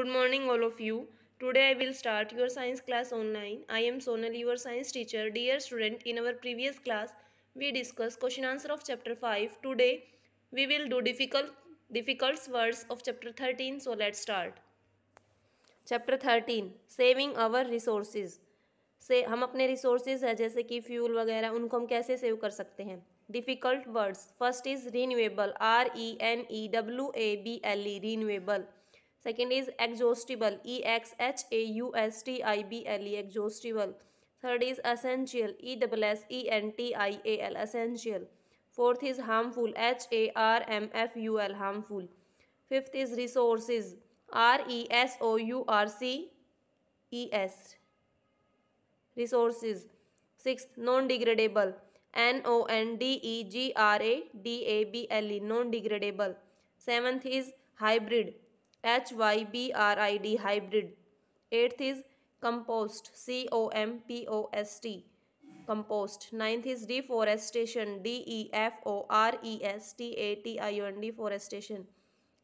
Good morning all of you today I will start your science class online I am Sonal your science teacher dear student in our previous class we discuss question answer of chapter five today we will do difficult difficult words of chapter thirteen so let start chapter thirteen saving our resources से हम अपने resources है जैसे कि fuel वगैरह उनको हम कैसे सेव कर सकते हैं difficult words first is renewable R E N E W A B L E renewable Second is exhaustible. E X H A U S T I B L E. Exhaustible. Third is essential. E S S E N T I A L. Essential. Fourth is harmful. H A R M F U L. Harmful. Fifth is resources. R E S O U R C E S. Resources. Sixth, non-degradable. N O N D E G R A D A B L E. Non-degradable. Seventh is hybrid. HYBRID hybrid. Eighth is compost C O M P O S T compost. Ninth is deforestation D E F O R E S T A T I O N deforestation.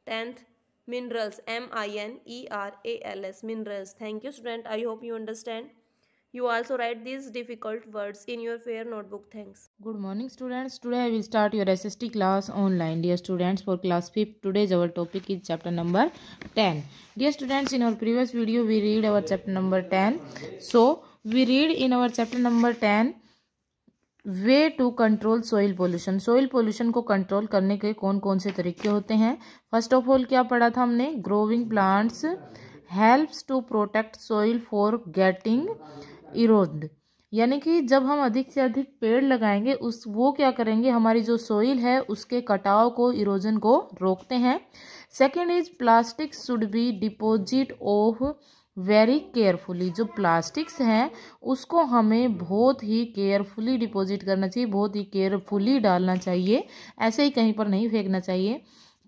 Tenth minerals M I N E R A L S minerals. Thank you student. I hope you understand. You also write these difficult words in your fair notebook. Thanks. Good morning students. Today I will start your SST class online. Dear students, for class 5, today's our topic is chapter number 10. Dear students, in our previous video we read our chapter number 10. So, we read in our chapter number 10 way to control soil pollution soil pollution को control करने के कौन कौन से तरीके होते हैं first of all क्या पढ़ा था हमने growing plants helps to protect soil for getting erode यानी कि जब हम अधिक से अधिक पेड़ लगाएंगे उस वो क्या करेंगे हमारी जो सोइल है उसके कटाव को इरोजन को रोकते हैं second is plastic should be deposit of very carefully जो प्लास्टिक्स हैं उसको हमें बहुत ही केयरफुली डिपॉजिट करना चाहिए बहुत ही केयरफुली डालना चाहिए ऐसे ही कहीं पर नहीं फेंकना चाहिए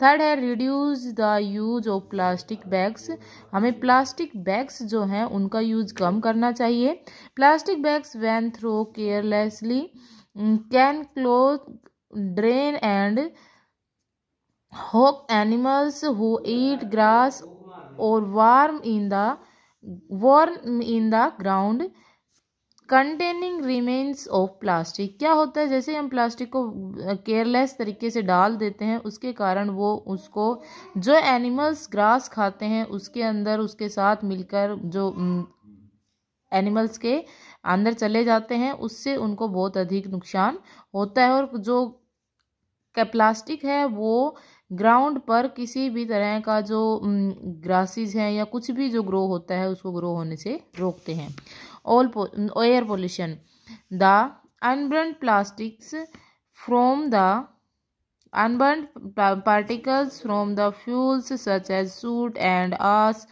थर्ड है reduce the use of plastic bags हमें प्लास्टिक बैग्स जो हैं उनका यूज कम करना चाहिए plastic bags when throw carelessly can clog drain and choke animals who eat grass or worm in the worm in the ground containing remains of plastic क्या होता है जैसे हम प्लास्टिक को केयरलेस तरीके से डाल देते हैं उसके कारण वो उसको जो एनिमल्स ग्रास खाते हैं उसके अंदर उसके साथ मिलकर जो एनिमल्स के अंदर चले जाते हैं उससे उनको बहुत अधिक नुकसान होता है और जो प्लास्टिक है वो ग्राउंड पर किसी भी तरह का जो ग्रासेस हैं या कुछ भी जो ग्रो होता है उसको ग्रो होने से रोकते हैं air pollution. The unburned plastics from the unburned particles from the fuels such as soot and ash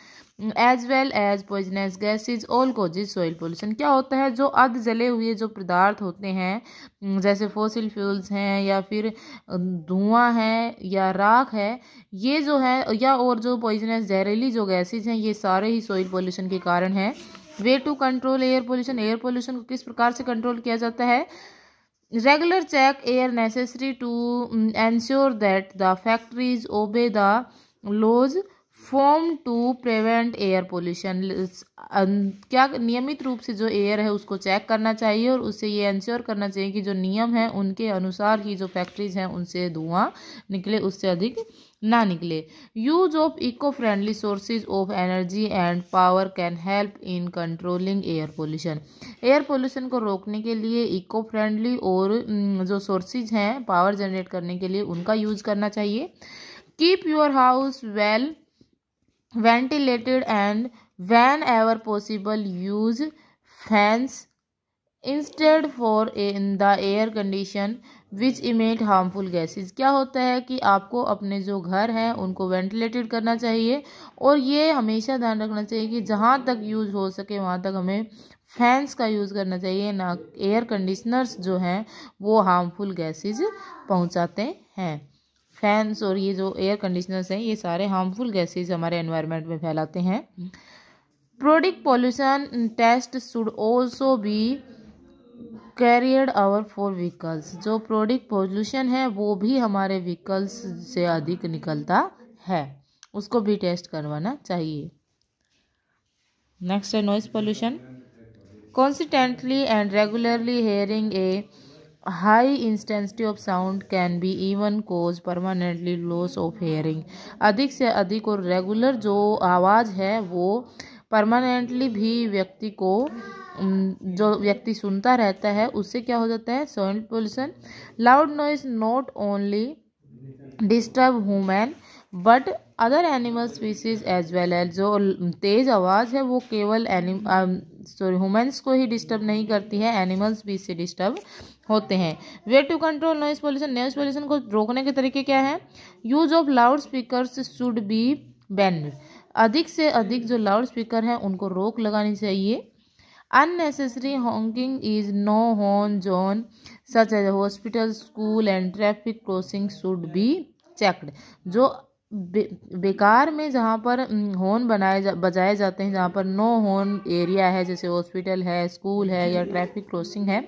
as well as poisonous gases all causes soil pollution क्या होता है जो अध जले हुए जो पदार्थ होते हैं जैसे फोसिल फ्यूल्स हैं या फिर धुआं है या राख है ये जो है या और जो पॉइजनस जहरीली जो गैसेज हैं ये सारे ही सॉइल पोल्यूशन के कारण हैं way to control air pollution air pollution को किस प्रकार से कंट्रोल किया जाता है regular check are necessary to ensure that the factories obey the laws form to prevent air pollution क्या नियमित रूप से जो एयर है उसको चेक करना चाहिए और उससे ये इंश्योर करना चाहिए कि जो नियम है उनके अनुसार ही जो फैक्ट्रीज हैं उनसे धुआं निकले उससे अधिक ना निकले use of eco friendly sources of energy and power can help in controlling air pollution air pollution को रोकने के लिए इको फ्रेंडली और mm, जो सोर्सेज हैं पावर जनरेट करने के लिए उनका यूज करना चाहिए keep your house well ventilated and whenever possible use fans instead for in the air condition which emit harmful gases क्या होता है कि आपको अपने जो घर हैं उनको वेंटिलेटेड करना चाहिए और ये हमेशा ध्यान रखना चाहिए कि जहाँ तक यूज़ हो सके वहाँ तक हमें फैंस का यूज़ करना चाहिए ना एयर कंडीशनर्स जो हैं वो हार्मफुल गैसेज पहुँचाते हैं फैंस और ये जो एयर कंडीशनर्स हैं ये सारे हार्मफुल गैसेज हमारे एनवायरनमेंट में फैलाते हैं product pollution test should also be carried our for vehicles जो प्रोडक्ट पॉल्यूशन है वो भी हमारे व्हीकल्स से अधिक निकलता है उसको भी टेस्ट करवाना चाहिए नेक्स्ट है noise pollution consistently and regularly hearing a high intensity of sound can be even cause permanently loss of hearing अधिक से अधिक और रेगुलर जो आवाज़ है वो परमानेंटली भी व्यक्ति को जो व्यक्ति सुनता रहता है उससे क्या हो जाता है sound pollution loud noise not only disturb human but other animal species as well as जो तेज़ आवाज़ है वो केवल एनिम सॉरी हुमेंस को ही डिस्टर्ब नहीं करती है एनिमल्स भी इससे डिस्टर्ब होते हैं way to control noise pollution noise pollution को रोकने के तरीके क्या है use of loudspeaker should be ban अधिक से अधिक जो लाउड स्पीकर हैं उनको रोक लगानी चाहिए unnecessary honking is no horn zone such as hospital school and traffic crossing should be checked जो बे बेकार में जहाँ पर हॉर्न बनाए जा बजाए जाते हैं जहाँ पर नो हॉर्न एरिया है जैसे हॉस्पिटल है स्कूल है या ट्रैफिक क्रॉसिंग है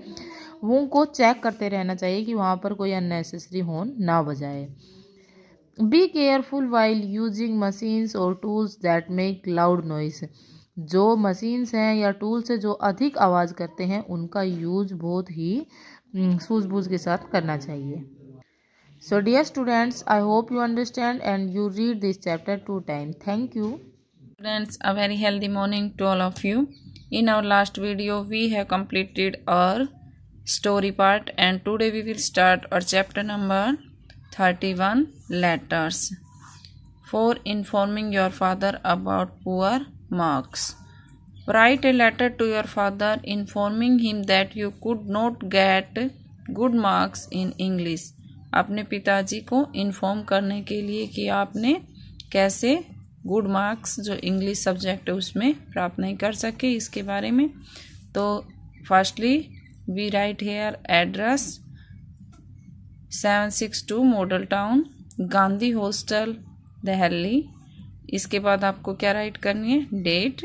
उनको चेक करते रहना चाहिए कि वहाँ पर कोई अननेसेसरी हॉर्न ना बजाए be careful while using machines और tools that make loud noise जो मशीन्स हैं या टूल्स हैं जो अधिक आवाज़ करते हैं उनका यूज बहुत ही सूझबूझ के साथ करना चाहिए So dear students, I hope you understand and you read this chapter two times. Thank you. Friends, a very healthy morning to all of you. In our last video, we have completed our story part and today we will start our chapter number 31 letters for informing your father about poor marks. Write a letter to your father informing him that you could not get good marks in English अपने पिताजी को inform करने के लिए कि आपने कैसे good marks जो इंग्लिश सब्जेक्ट है उसमें प्राप्त नहीं कर सके इसके बारे में तो firstly we write here address seven six two model town Gandhi hostel Delhi इसके बाद आपको क्या राइट करनी है date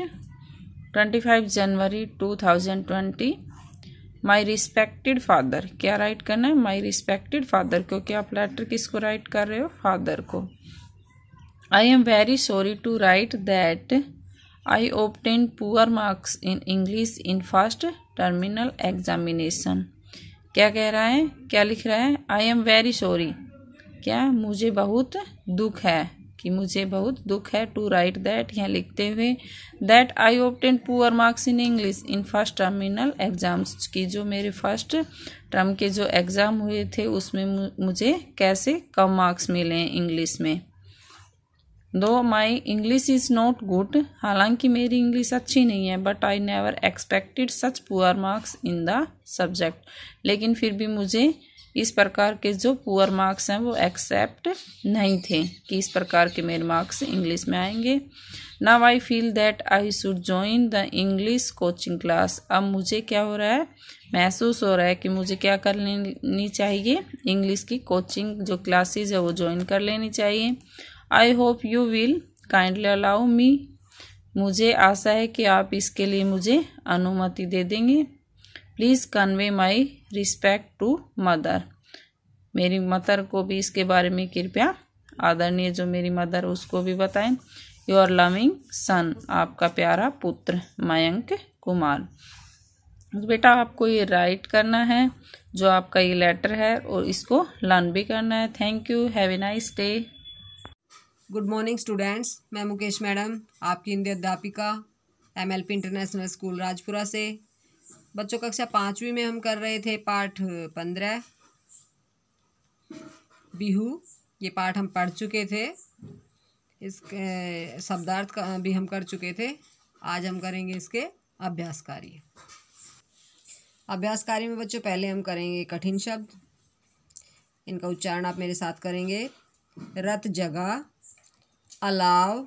twenty five January two thousand twenty my respected father क्या राइट करना है माई रिस्पेक्टेड फादर क्योंकि आप लेटर किसको राइट कर रहे हो फादर को I am very sorry to write that I obtain poor marks in English in first terminal examination क्या कह रहा है क्या लिख रहा है आई एम वेरी सॉरी क्या मुझे बहुत दुख है कि मुझे बहुत दुख है टू राइट दैट यहाँ लिखते हुए that I obtain poor marks in English in first terminal exams की जो मेरे फर्स्ट टर्म के जो एग्ज़ाम हुए थे उसमें मुझे कैसे कम मार्क्स मिले हैं इंग्लिश में दो my English is not good हालांकि मेरी इंग्लिश अच्छी नहीं है but I never expected such poor marks in the subject लेकिन फिर भी मुझे इस प्रकार के जो पुअर मार्क्स हैं वो एक्सेप्ट नहीं थे कि इस प्रकार के मेरे मार्क्स इंग्लिश में आएंगे now I feel that I should join the English coaching class अब मुझे क्या हो रहा है महसूस हो रहा है कि मुझे क्या कर लेनी चाहिए इंग्लिश की कोचिंग जो क्लासेज है वो ज्वाइन कर लेनी चाहिए I hope you will kindly allow me मुझे आशा है कि आप इसके लिए मुझे अनुमति दे देंगे please convey my respect to mother मेरी मदर को भी इसके बारे में कृपया आदरणीय जो मेरी मदर उसको भी बताएं योर लविंग सन आपका प्यारा पुत्र मयंक कुमार बेटा आपको ये राइट करना है जो आपका ये लेटर है और इसको लर्न भी करना है thank you have a nice day good morning students मैं मुकेश मैडम आपकी हिंदी अध्यापिका M L P international school Rajpura से बच्चों कक्षा पाँचवीं में हम कर रहे थे पाठ पंद्रह बिहू ये पाठ हम पढ़ चुके थे इस शब्दार्थ का भी हम कर चुके थे आज हम करेंगे इसके अभ्यास कार्य अभ्यास कार्य में बच्चों पहले हम करेंगे कठिन शब्द इनका उच्चारण आप मेरे साथ करेंगे रत जगह अलाव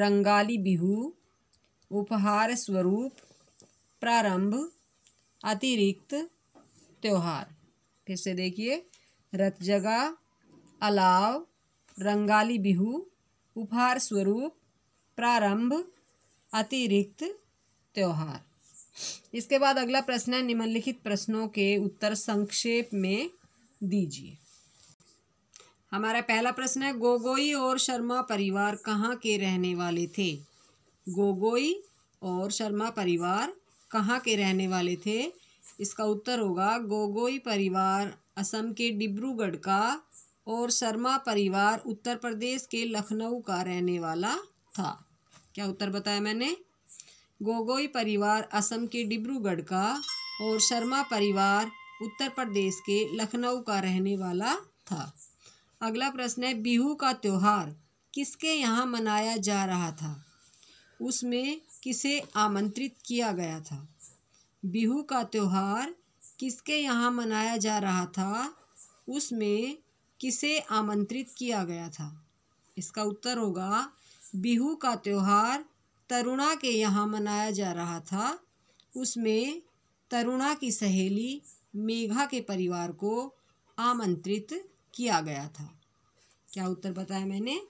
रंगाली बिहू उपहार स्वरूप प्रारंभ अतिरिक्त त्यौहार फिर से देखिए रथ जगा अलाव रंगाली बिहू उपहार स्वरूप प्रारंभ अतिरिक्त त्यौहार इसके बाद अगला प्रश्न है निम्नलिखित प्रश्नों के उत्तर संक्षेप में दीजिए हमारा पहला प्रश्न है गोगोई और शर्मा परिवार कहाँ के रहने वाले थे गोगोई और शर्मा परिवार कहाँ के रहने वाले थे इसका उत्तर होगा गोगोई परिवार असम के डिब्रूगढ़ का और शर्मा परिवार उत्तर प्रदेश के लखनऊ का रहने वाला था क्या उत्तर बताया मैंने गोगोई परिवार असम के डिब्रूगढ़ का और शर्मा परिवार उत्तर प्रदेश के लखनऊ का रहने वाला था अगला प्रश्न है बिहू का त्यौहार किसके यहाँ मनाया जा रहा था उसमें किसे आमंत्रित किया गया था बिहू का त्यौहार किसके यहाँ मनाया जा रहा था उसमें किसे आमंत्रित किया गया था इसका उत्तर होगा बिहू का त्यौहार तरुणा के यहाँ मनाया जा रहा था उसमें तरुणा की सहेली मेघा के परिवार को आमंत्रित किया गया था क्या उत्तर बताया मैंने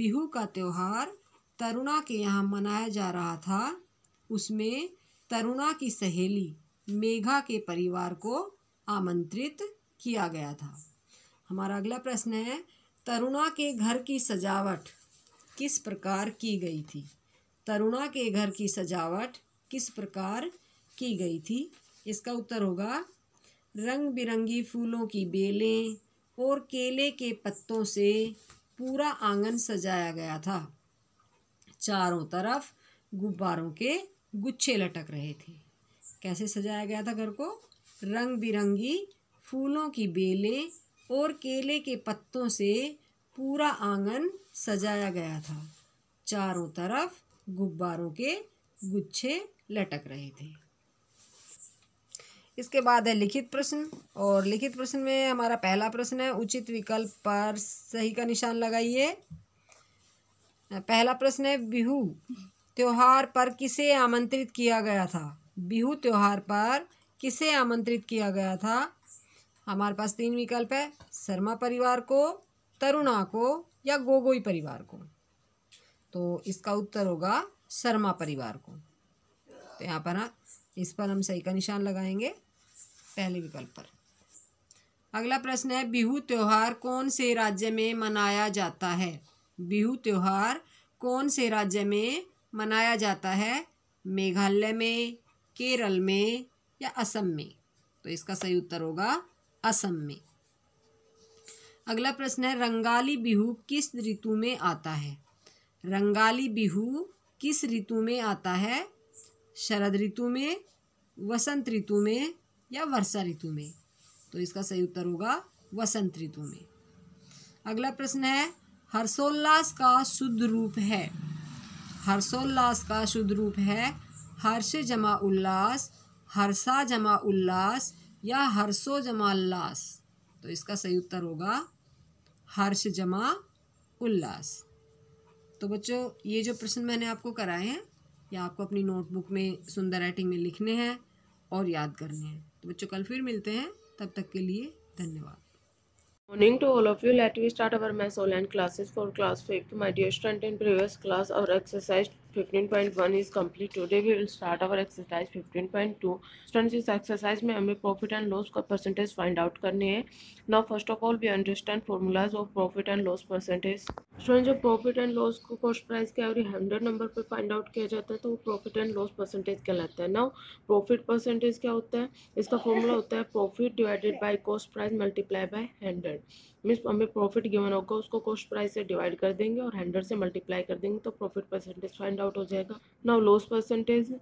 बिहू का त्यौहार तरुणा के यहाँ मनाया जा रहा था उसमें तरुणा की सहेली मेघा के परिवार को आमंत्रित किया गया था हमारा अगला प्रश्न है तरुणा के घर की सजावट किस प्रकार की गई थी तरुणा के घर की सजावट किस प्रकार की गई थी इसका उत्तर होगा रंग बिरंगी फूलों की बेलें और केले के पत्तों से पूरा आंगन सजाया गया था चारों तरफ गुब्बारों के गुच्छे लटक रहे थे कैसे सजाया गया था घर को रंग बिरंगी फूलों की बेलें और केले के पत्तों से पूरा आंगन सजाया गया था चारों तरफ गुब्बारों के गुच्छे लटक रहे थे इसके बाद है लिखित प्रश्न और लिखित प्रश्न में हमारा पहला प्रश्न है उचित विकल्प पर सही का निशान लगाइए पहला प्रश्न है बिहू त्यौहार पर किसे आमंत्रित किया गया था बिहू त्यौहार पर किसे आमंत्रित किया गया था हमारे पास तीन विकल्प है शर्मा परिवार को तरुणा को या गोगोई परिवार को तो इसका उत्तर होगा शर्मा परिवार को तो यहाँ पर इस पर हम सही का निशान लगाएंगे पहले विकल्प पर अगला प्रश्न है बिहू त्यौहार कौन से राज्य में मनाया जाता है बिहू त्यौहार कौन से राज्य में मनाया जाता है मेघालय में केरल में या असम में तो इसका सही उत्तर होगा असम में अगला प्रश्न है रंगाली बिहू किस ऋतु में आता है रंगाली बिहू किस ऋतु में आता है शरद ऋतु में वसंत ऋतु में या वर्षा ऋतु में तो इसका सही उत्तर होगा वसंत ऋतु में अगला प्रश्न है हर्षोल्लास का शुद्ध रूप है हर्षोल्लास का शुद्ध रूप है हर्ष जमा उल्लास हर्षा जमा उल्लास या हर्षो जमा उल्लास तो इसका सही उत्तर होगा हर्ष जमा उल्लास तो बच्चों ये जो प्रश्न मैंने आपको कराए हैं ये आपको अपनी नोटबुक में सुंदर राइटिंग में लिखने हैं और याद करने हैं तो बच्चों कल फिर मिलते हैं तब तक के लिए धन्यवाद morning to all of you let we start our maths online classes for class fifth my dear student in previous class और exercise fifteen point one is complete today we will start our exercise fifteen point two students इस exercise में हमें profit and loss का percentage find out करनी है now first of all we understand formulas of profit and loss percentage student जो profit and loss को cost price के every hundred number पर फाइंड आउट किया जाता है तो वो प्रॉफिट एंड लॉस परसेंटेज कहलाता है ना प्रॉफिट परसेंटेज क्या होता है इसका फॉर्मूला होता है profit divided by cost price multiply by hundred means हमें प्रॉफिट गिवन होगा उसको कॉस्ट प्राइस से डिवाइड कर देंगे और हंड्रेड से मल्टीप्लाई कर देंगे तो प्रॉफिट परसेंटेज फाइंड आउट हो जाएगा ना loss percentage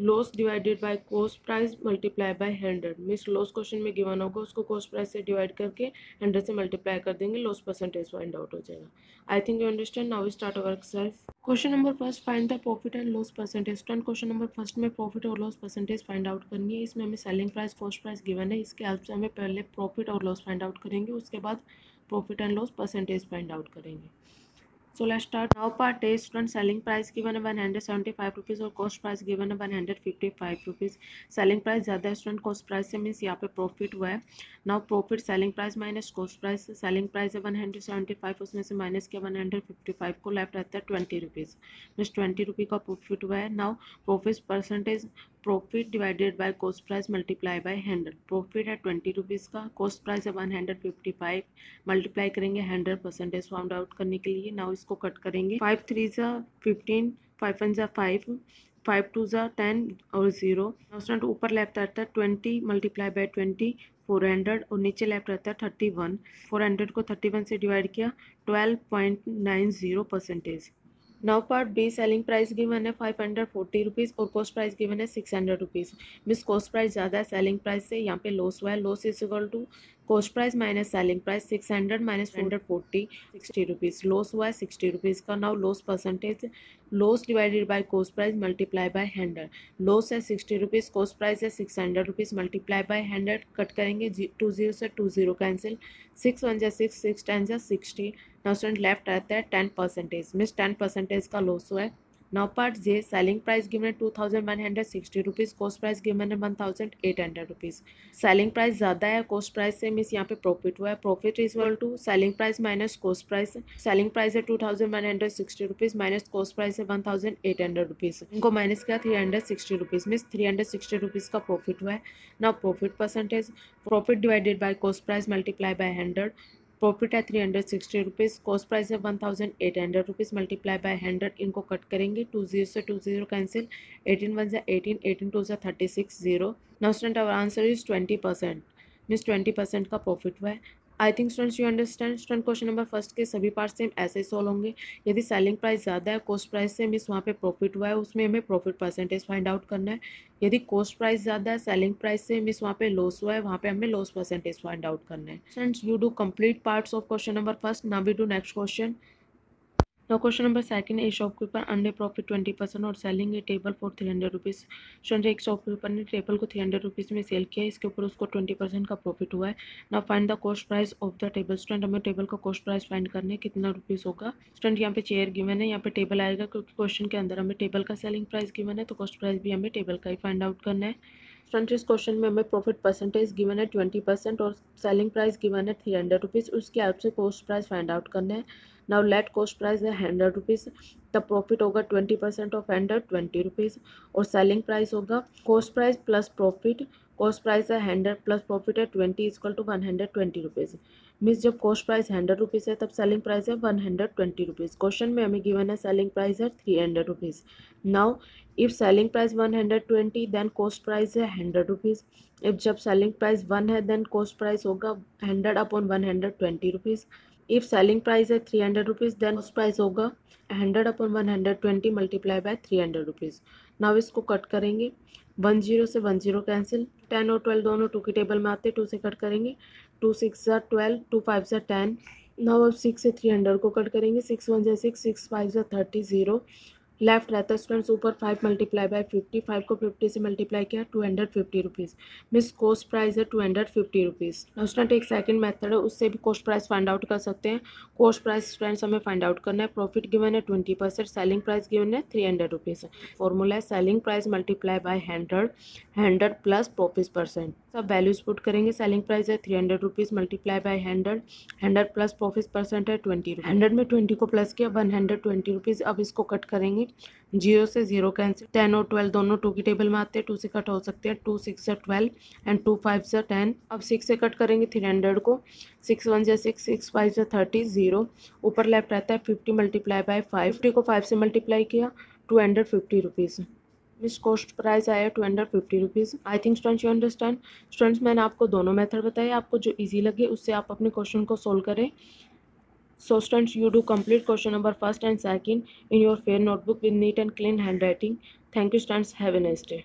loss divided by cost price multiply by hundred means loss question में गिवन होगा उसको कॉस्ट प्राइस से डिवाइड करके हंड्रेड से मल्टीप्लाई कर देंगे लॉस परसेंटेज फाइंड आउट हो जाएगा I think you understand now start our exercise question number first find the profit and loss percentage student question number first में प्रॉफिट और loss percentage find out करनी है इसमें हमें selling price cost price given है इसके help से हमें पहले प्रॉफिट और लॉस फाइंड आउट करेंगे उसके बाद profit and loss percentage find out करेंगे So let's start. Now per day student selling price given है 175 rupees और cost price given है 155 rupees. Selling price ज़्यादा student cost price से means यहाँ पे profit हुआ है Now profit selling price minus cost price selling price है 175 उसमें से minus किया 155 को left रहता है 20 rupees. means 20 रुपये का profit हुआ है Now profit percentage profit divided by cost price multiply by hundred profit है ट्वेंटी रुपीज़ का कॉस्ट प्राइस है one hundred fifty five multiply करेंगे हंड्रेड परसेंटेज फाउंड आउट करने के लिए नाउ इस इसको कट करेंगे फाइव थ्री ज़ा फिफ्टीन फाइव वन ज़ा फाइव फाइव टू ज़ा टेन और ज़ीरो स्टूडेंट ऊपर लेफ्ट रहता है twenty multiply by twenty four hundred और नीचे लेफ्ट रहता है थर्टी वन फोर हंड्रेड को थर्टी वन से डिवाइड किया twelve point nine zero percentage now part B selling price given है फाइव हंड्रेड फोर्टी रुपीज़ और कॉस्ट प्राइस गिवन है six hundred rupees means cost price ज़्यादा है selling price से यहाँ पे लॉस हुआ है loss is equal to cost price minus selling price six hundred minus hundred forty sixty rupees loss हुआ है सिक्सटी रुपीज़ का now loss percentage loss divided by cost price multiply by hundred loss है sixty rupees cost price है six hundred rupees multiply by hundred cut करेंगे two zero से two zero cancel six one जै six six ten जै sixty now student left रहता है ten percentage means ten percentage का loss हुआ है now part J selling price given है two thousand one hundred sixty rupees cost price given है one thousand eight hundred rupees selling price ज़्यादा है cost price से मीस यहाँ पे प्रॉफिट हुआ है profit is equal to selling price minus cost price selling price है two thousand one hundred sixty rupees minus cost price है one thousand eight hundred rupees इनको माइनस किया three hundred sixty rupees means three hundred sixty rupees का profit हुआ है now profit percentage profit divided by cost price multiply by hundred profit है three hundred sixty rupees cost price है one thousand eight hundred rupees multiply by hundred इनको cut करेंगे two zero से two zero cancel eighteen one जै eighteen eighteen two जै thirty six zero now student our answer is twenty percent means twenty percent का profit हुआ है I think students you understand student question number first के सभी part same ऐसे ही solve होंगे यदि सेलिंग प्राइस ज़्यादा है कॉस्ट प्राइस से मिस वहाँ पे प्रॉफिट हुआ है उसमें हमें प्रॉफिट परसेंटेज फाइंड आउट करना है यदि कॉस्ट प्राइस ज़्यादा है सेलिंग प्राइस से मिस वहाँ पे लॉस हुआ है वहाँ पे हमें लॉस परसेंटेज फाइंड आउट करना है students you do complete parts of question number first ना we do next question number second है second, a shopkeeper अंडे प्रॉफिट ट्वेंटी परसेंट और selling a table for three hundred rupees student एक shopkeeper ने table को three hundred rupees में sell किया इसके ऊपर उसको ट्वेंटी परसेंट का प्रॉफिट हुआ है ना find the cost price of the table student हमें टेबल का कॉस्ट प्राइस फाइंड करना है कितना रुपीज़ होगा स्टूडेंट यहाँ पे चेयर गिवन है यहाँ पे टेबल आएगा क्योंकि क्वेश्चन के अंदर हमें टेबल का सेलिंग प्राइस गिवन है तो कॉस्ट प्राइस भी हमें टेबल का ही फाइंड आउट करना है फ्रंट इस क्वेश्चन में हमें प्रॉफिट परसेंटेज गिवन है ट्वेंटी परसेंट और सेलिंग प्राइस गिवन है थ्री हंड्रेड रुपीज़ उसके हिसाब से कॉस्ट प्राइस फाइंड आउट करना है now let cost price है हंड्रेड रुपीज़ तब प्रॉफिट होगा twenty percent of hundred twenty rupees और सेलिंग प्राइस होगा cost price plus profit cost price है हंड्रेड प्लस प्रॉफिट है twenty equal to one hundred twenty rupees means जब cost price hundred rupees है तब selling price है one hundred twenty rupees question में हमें गिवन है सेलिंग प्राइस है three hundred rupees now if selling price one hundred twenty then cost price है hundred rupees if जब सेलिंग प्राइस वन है देन कॉस्ट प्राइस होगा hundred upon one hundred twenty rupees if selling price है three hundred rupees then उस price होगा hundred upon one hundred twenty multiply by three hundred rupees now इसको cut करेंगे one zero से one zero cancel ten और twelve दोनों two के table में आते हैं टू से कट करेंगे टू सिक्स जै ट्वेल्व टू फाइव जै टेन नाव अब सिक्स से थ्री हंड्रेड को कट करेंगे सिक्स वन जै सिक्स सिक्स फाइव जै थर्टी ज़ीरो लेफ्ट रहता है स्टूडेंट्स ऊपर five multiply by fifty five को फिफ्टी से मल्टीप्लाई किया two hundred fifty rupees means cost price है two hundred fifty rupees student एक सेकंड मेथड है उससे भी कॉस्ट प्राइस फाइंड आउट कर सकते हैं कोस्ट प्राइस स्टूडेंट्स हमें फाइंड आउट करना है प्रॉफिट गिवन है twenty percent selling price given है थ्री हंड्रेड रुपीज़ फॉर्मूला है selling price multiply by hundred hundred plus profit percent सब वैल्यूज पुट करेंगे सेलिंग प्राइस है three hundred rupees multiply by hundred hundred plus profit percent है twenty hundred में twenty को plus किया one hundred twenty rupees अब इसको cut करेंगे जीरो से जीरो कैंसिल टेन और ट्वेल्व दोनों टू की टेबल में आते हैं टू से कट हो सकते हैं टू सिक्स या ट्वेल्व एंड टू फाइव से टेन अब सिक्स से कट करेंगे थ्री हंड्रेड को सिक्स वन से सिक्स सिक्स फाइव से थर्टी जीरो ऊपर लेफ्ट रहता है fifty multiply by five fifty को फाइव से मल्टीप्लाई किया two hundred fifty rupees means cost price आया two hundred fifty rupees I think students you understand students मैंने आपको दोनों मेथड बताए आपको जो ईजी लगे उससे आप अपने क्वेश्चन को सोल्व करें So students, you do complete question number first and second in your fair notebook with neat and clean handwriting. Thank you students. Have a nice day.